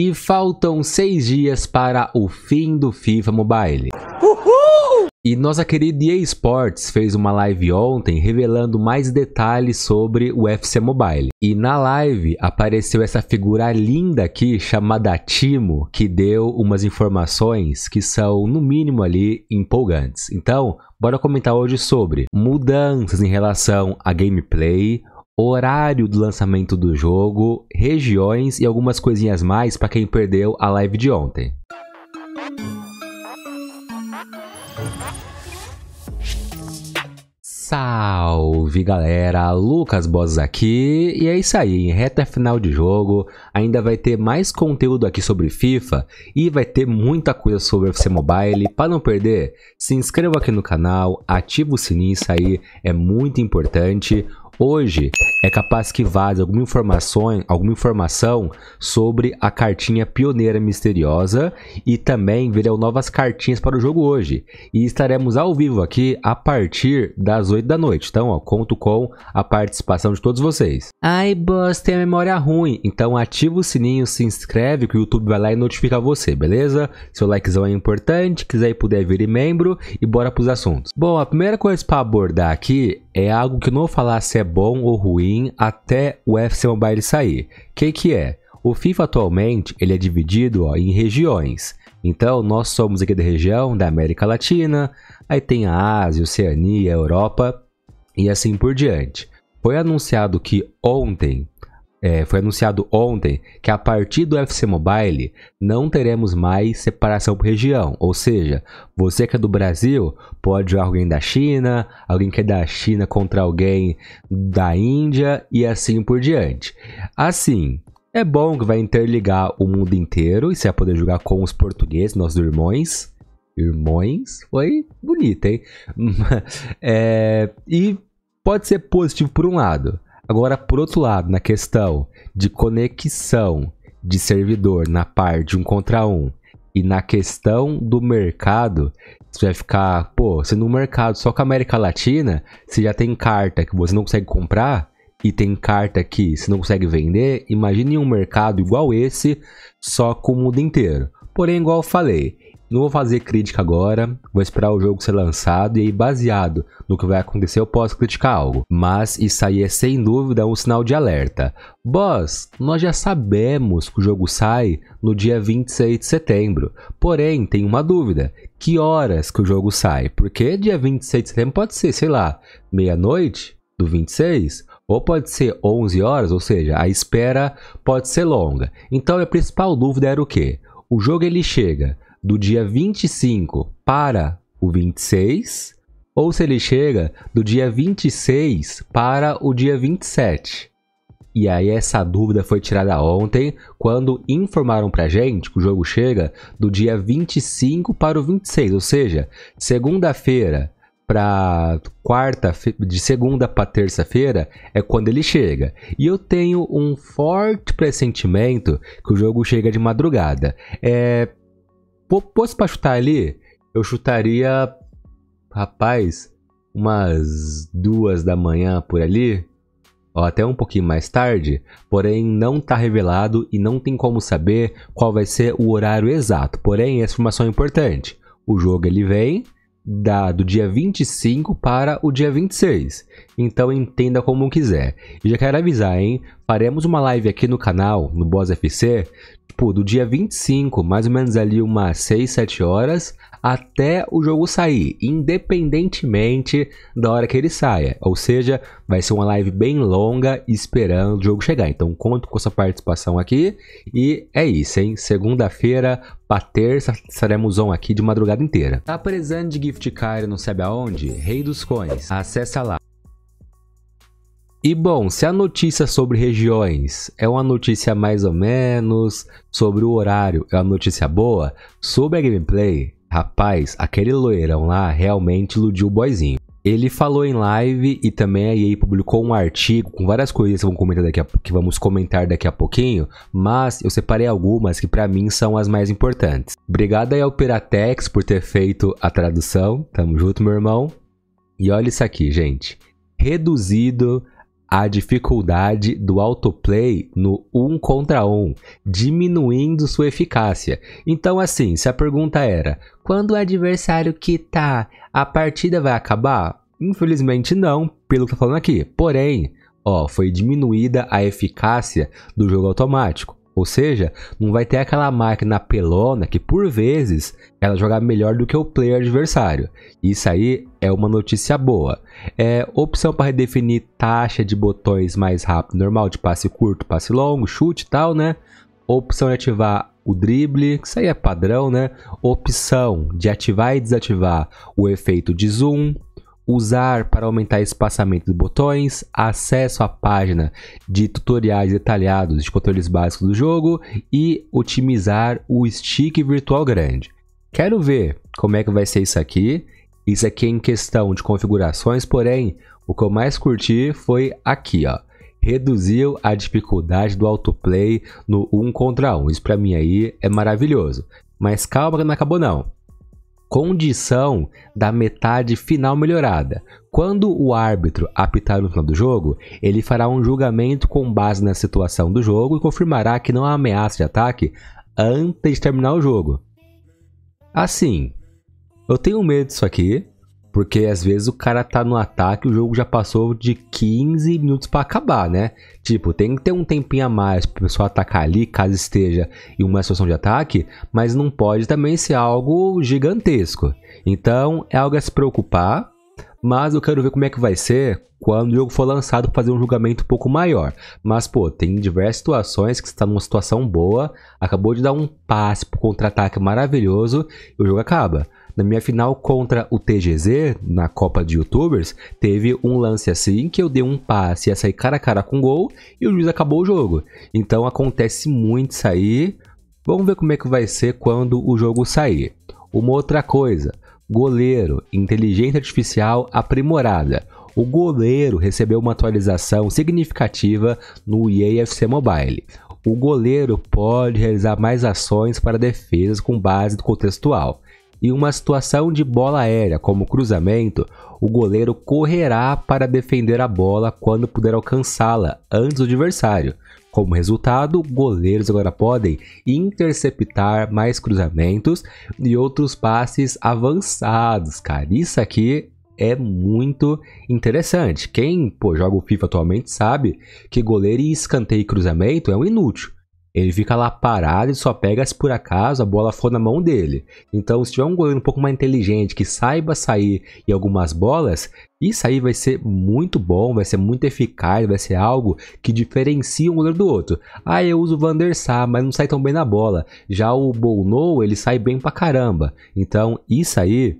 e faltam seis dias para o fim do FIFA Mobile. Uhul! E nossa querida EA Sports fez uma live ontem revelando mais detalhes sobre o FC Mobile. E na live apareceu essa figura linda aqui chamada Timo, que deu umas informações que são no mínimo ali empolgantes. Então, bora comentar hoje sobre mudanças em relação a gameplay, horário do lançamento do jogo, regiões e algumas coisinhas mais para quem perdeu a live de ontem. Salve galera, Lucas Bozes aqui e é isso aí, em reta final de jogo ainda vai ter mais conteúdo aqui sobre FIFA e vai ter muita coisa sobre FC Mobile, para não perder se inscreva aqui no canal, ativa o sininho, isso aí é muito importante, Hoje é capaz que vaze alguma informação, alguma informação sobre a cartinha pioneira misteriosa e também verão novas cartinhas para o jogo hoje. E estaremos ao vivo aqui a partir das 8 8 da noite. Então, ó, conto com a participação de todos vocês. Ai, boss, tem a memória ruim. Então, ativa o sininho, se inscreve que o YouTube vai lá e notifica você, beleza? Seu likezão é importante, quiser e puder vir membro e bora pros assuntos. Bom, a primeira coisa para abordar aqui é algo que eu não vou falar se é bom ou ruim até o FC Mobile sair. O que, que é? O FIFA atualmente ele é dividido ó, em regiões. Então, nós somos aqui da região da América Latina, aí tem a Ásia, Oceania, Europa e assim por diante. Foi anunciado que ontem, é, foi anunciado ontem que a partir do FC Mobile não teremos mais separação por região. Ou seja, você que é do Brasil pode jogar alguém da China, alguém que é da China contra alguém da Índia e assim por diante. Assim, é bom que vai interligar o mundo inteiro e você vai poder jogar com os portugueses, nossos irmãos. Irmãos? Foi bonito, hein? é, e pode ser positivo por um lado. Agora, por outro lado, na questão de conexão de servidor na par de um contra um e na questão do mercado, você vai ficar, pô, se no mercado só com a América Latina, você já tem carta que você não consegue comprar, e tem carta que se não consegue vender, imagine um mercado igual esse, só com o mundo inteiro. Porém, igual eu falei, não vou fazer crítica agora, vou esperar o jogo ser lançado e aí, baseado no que vai acontecer, eu posso criticar algo. Mas isso aí é sem dúvida um sinal de alerta. Boss, nós já sabemos que o jogo sai no dia 26 de setembro. Porém, tem uma dúvida: que horas que o jogo sai? Porque dia 26 de setembro pode ser, sei lá, meia-noite do 26? ou pode ser 11 horas, ou seja, a espera pode ser longa. Então a principal dúvida era o quê? O jogo ele chega do dia 25 para o 26 ou se ele chega do dia 26 para o dia 27. E aí essa dúvida foi tirada ontem, quando informaram pra gente que o jogo chega do dia 25 para o 26, ou seja, segunda-feira, para quarta, de segunda para terça-feira é quando ele chega. E eu tenho um forte pressentimento que o jogo chega de madrugada. É, posso para chutar ali, eu chutaria, rapaz, umas duas da manhã por ali, ou até um pouquinho mais tarde, porém não está revelado e não tem como saber qual vai ser o horário exato. Porém, essa informação é importante. O jogo ele vem da, do dia 25 para o dia 26. Então entenda como quiser. E já quero avisar, hein? Faremos uma live aqui no canal, no Boss FC, tipo, do dia 25, mais ou menos ali umas 6, 7 horas, até o jogo sair, independentemente da hora que ele saia. Ou seja, vai ser uma live bem longa esperando o jogo chegar. Então conto com sua participação aqui e é isso, hein? Segunda-feira para terça estaremos on aqui de madrugada inteira. Tá precisando de gift card não sabe aonde? Rei dos Coins. Acessa lá. E bom, se a notícia sobre regiões é uma notícia mais ou menos, sobre o horário é uma notícia boa, sobre a gameplay Rapaz, aquele loirão lá realmente iludiu o boyzinho. Ele falou em live e também a EA publicou um artigo com várias coisas que, comentar daqui a, que vamos comentar daqui a pouquinho, mas eu separei algumas que para mim são as mais importantes. Obrigado aí ao Piratex por ter feito a tradução, tamo junto meu irmão. E olha isso aqui, gente. Reduzido a dificuldade do autoplay no um contra um, diminuindo sua eficácia. Então, assim, se a pergunta era: quando o adversário quitar, a partida vai acabar? Infelizmente não, pelo que eu tô falando aqui. Porém, ó, foi diminuída a eficácia do jogo automático. Ou seja, não vai ter aquela máquina pelona que por vezes ela joga melhor do que o player adversário. Isso aí é uma notícia boa. É opção para redefinir taxa de botões mais rápido, normal de passe curto, passe longo, chute e tal, né? Opção de ativar o drible, isso aí é padrão, né? Opção de ativar e desativar o efeito de zoom, usar para aumentar espaçamento dos botões, acesso à página de tutoriais detalhados de controles básicos do jogo e otimizar o stick virtual grande. Quero ver como é que vai ser isso aqui. Isso aqui é em questão de configurações, porém, o que eu mais curti foi aqui, ó. Reduziu a dificuldade do autoplay no 1 contra 1. Isso para mim aí é maravilhoso. Mas calma que não acabou não condição da metade final melhorada. Quando o árbitro apitar no final do jogo, ele fará um julgamento com base na situação do jogo e confirmará que não há ameaça de ataque antes de terminar o jogo. Assim, eu tenho medo disso aqui, porque às vezes o cara tá no ataque, o jogo já passou de 15 minutos para acabar, né? Tipo, tem que ter um tempinho a mais pro pessoal atacar ali, caso esteja em uma situação de ataque, mas não pode também ser algo gigantesco. Então, é algo a se preocupar, mas eu quero ver como é que vai ser quando o jogo for lançado para fazer um julgamento um pouco maior. Mas, pô, tem diversas situações que está numa situação boa, acabou de dar um passe pro contra-ataque maravilhoso e o jogo acaba. Na minha final contra o TGZ, na Copa de Youtubers, teve um lance assim que eu dei um passe, ia sair cara a cara com gol e o juiz acabou o jogo. Então acontece muito isso aí. Vamos ver como é que vai ser quando o jogo sair. Uma outra coisa, goleiro, inteligência artificial aprimorada. O goleiro recebeu uma atualização significativa no EAFC Mobile o goleiro pode realizar mais ações para defesas com base do contextual. Em uma situação de bola aérea, como cruzamento, o goleiro correrá para defender a bola quando puder alcançá-la antes do adversário. Como resultado, goleiros agora podem interceptar mais cruzamentos e outros passes avançados, cara. Isso aqui é muito interessante. Quem pô, joga o FIFA atualmente sabe que goleiro e escanteio e cruzamento é um inútil. Ele fica lá parado e só pega se por acaso a bola for na mão dele. Então, se tiver um goleiro um pouco mais inteligente que saiba sair em algumas bolas, isso aí vai ser muito bom, vai ser muito eficaz, vai ser algo que diferencia um goleiro do outro. Ah, eu uso o Van der Sar, mas não sai tão bem na bola. Já o Bono, ele sai bem pra caramba. Então, isso aí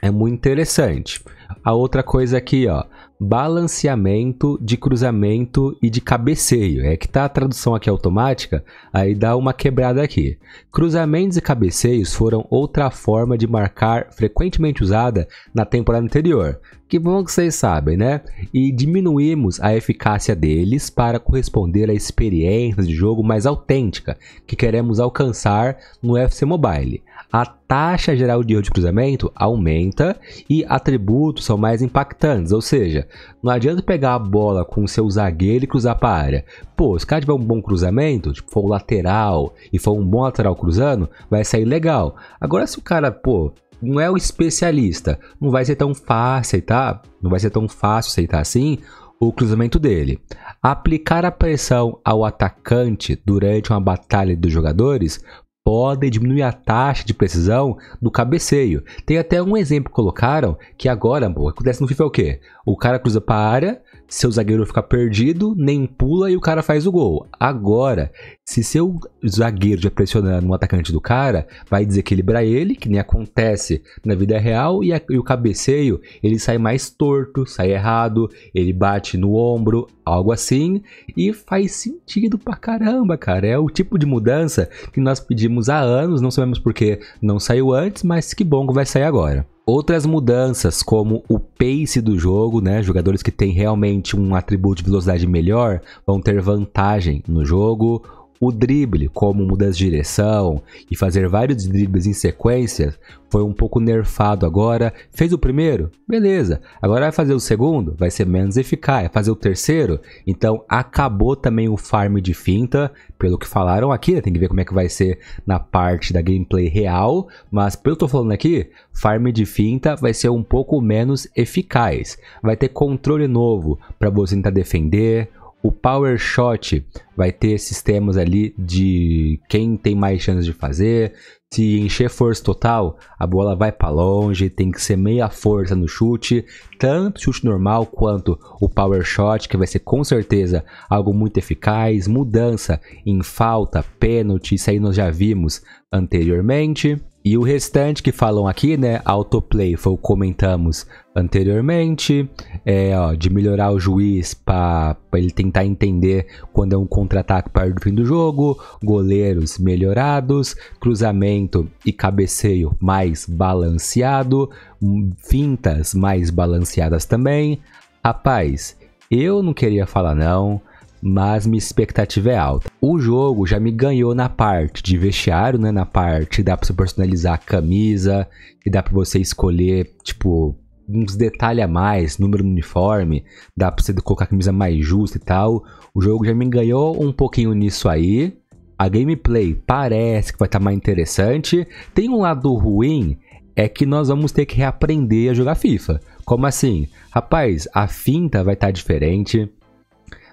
é muito interessante. A outra coisa aqui, ó balanceamento de cruzamento e de cabeceio. É que tá a tradução aqui automática, aí dá uma quebrada aqui. Cruzamentos e cabeceios foram outra forma de marcar frequentemente usada na temporada anterior. Que bom que vocês sabem, né? E diminuímos a eficácia deles para corresponder à experiência de jogo mais autêntica que queremos alcançar no FC Mobile a taxa geral de erro de cruzamento aumenta e atributos são mais impactantes, ou seja, não adianta pegar a bola com o seu zagueiro e cruzar para a área. Pô, se o cara tiver um bom cruzamento, tipo, for o lateral e for um bom lateral cruzando, vai sair legal. Agora se o cara, pô, não é o especialista, não vai ser tão fácil aceitar, tá? não vai ser tão fácil aceitar assim o cruzamento dele. Aplicar a pressão ao atacante durante uma batalha dos jogadores podem diminuir a taxa de precisão do cabeceio. Tem até um exemplo que colocaram que agora, amor, acontece no FIFA é o quê? O cara cruza para a área, seu zagueiro fica perdido, nem pula e o cara faz o gol. Agora, se seu zagueiro já pressionar no atacante do cara, vai desequilibrar ele, que nem acontece na vida real, e, a, e o cabeceio ele sai mais torto, sai errado, ele bate no ombro, algo assim, e faz sentido pra caramba, cara. É o tipo de mudança que nós pedimos há anos, não sabemos porque não saiu antes, mas que bom que vai sair agora. Outras mudanças, como o pace do jogo, né? Jogadores que têm realmente um atributo de velocidade melhor vão ter vantagem no jogo. O drible, como mudar de direção e fazer vários dribles em sequência, foi um pouco nerfado agora. Fez o primeiro? Beleza. Agora vai fazer o segundo? Vai ser menos eficaz. Vai fazer o terceiro? Então acabou também o farm de finta, pelo que falaram aqui. Né? Tem que ver como é que vai ser na parte da gameplay real. Mas pelo que eu tô falando aqui, farm de finta vai ser um pouco menos eficaz. Vai ter controle novo para você tentar defender o Power Shot vai ter sistemas ali de quem tem mais chances de fazer. Se encher força total, a bola vai para longe, tem que ser meia força no chute, tanto chute normal quanto o power shot, que vai ser com certeza algo muito eficaz. Mudança em falta, pênalti, isso aí nós já vimos anteriormente. E o restante que falam aqui, né? Autoplay, foi o que comentamos anteriormente, é, ó, de melhorar o juiz para ele tentar entender quando é um contra-ataque para o fim do jogo, goleiros melhorados, cruzamento e cabeceio mais balanceado, hum, fintas mais balanceadas também. Rapaz, eu não queria falar não, mas minha expectativa é alta. O jogo já me ganhou na parte de vestiário, né? Na parte que dá pra você personalizar a camisa, que dá pra você escolher, tipo, uns detalhes a mais, número no uniforme, dá pra você colocar a camisa mais justa e tal. O jogo já me ganhou um pouquinho nisso aí. A gameplay parece que vai estar tá mais interessante. Tem um lado ruim, é que nós vamos ter que reaprender a jogar FIFA. Como assim? Rapaz, a finta vai estar tá diferente,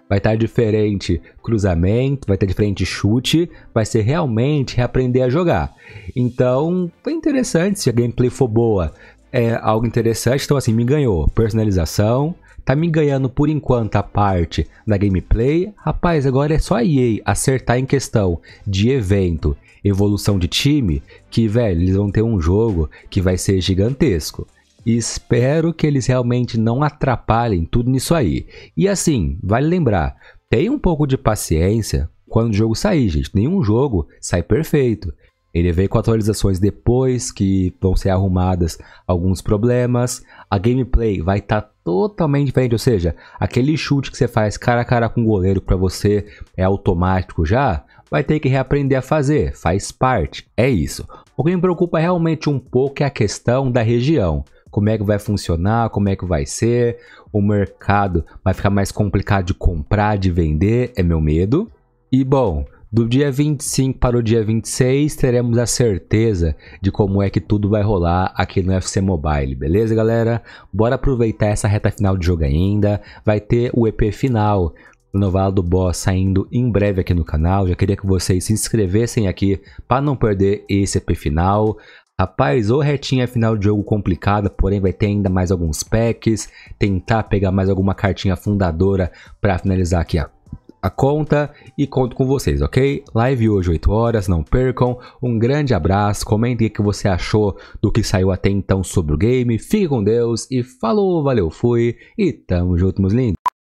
Vai estar tá diferente cruzamento, vai estar tá diferente chute, vai ser realmente reaprender a jogar. Então, foi interessante se a gameplay for boa. É algo interessante, então assim, me ganhou. Personalização, tá me ganhando por enquanto a parte da gameplay. Rapaz, agora é só a EA acertar em questão de evento, evolução de time, que velho, eles vão ter um jogo que vai ser gigantesco. E espero que eles realmente não atrapalhem tudo nisso aí. E assim, vale lembrar, tem um pouco de paciência quando o jogo sair, gente. Nenhum jogo sai perfeito. Ele veio com atualizações depois que vão ser arrumadas alguns problemas. A gameplay vai estar tá totalmente diferente, ou seja, aquele chute que você faz cara a cara com o goleiro para você é automático já, vai ter que reaprender a fazer, faz parte, é isso. O que me preocupa realmente um pouco é a questão da região como é que vai funcionar, como é que vai ser, o mercado vai ficar mais complicado de comprar, de vender, é meu medo. E bom, do dia 25 para o dia 26 teremos a certeza de como é que tudo vai rolar aqui no FC Mobile, beleza galera? Bora aproveitar essa reta final de jogo ainda, vai ter o EP final do Novala do Boss saindo em breve aqui no canal. Já queria que vocês se inscrevessem aqui para não perder esse EP final. Rapaz, ou retinha final de jogo complicada, porém vai ter ainda mais alguns packs, tentar pegar mais alguma cartinha fundadora para finalizar aqui a, a conta e conto com vocês, ok? Live hoje 8 horas, não percam. Um grande abraço, comentem o que você achou do que saiu até então sobre o game. Fique com Deus e falou, valeu, fui e tamo junto, meus lindos.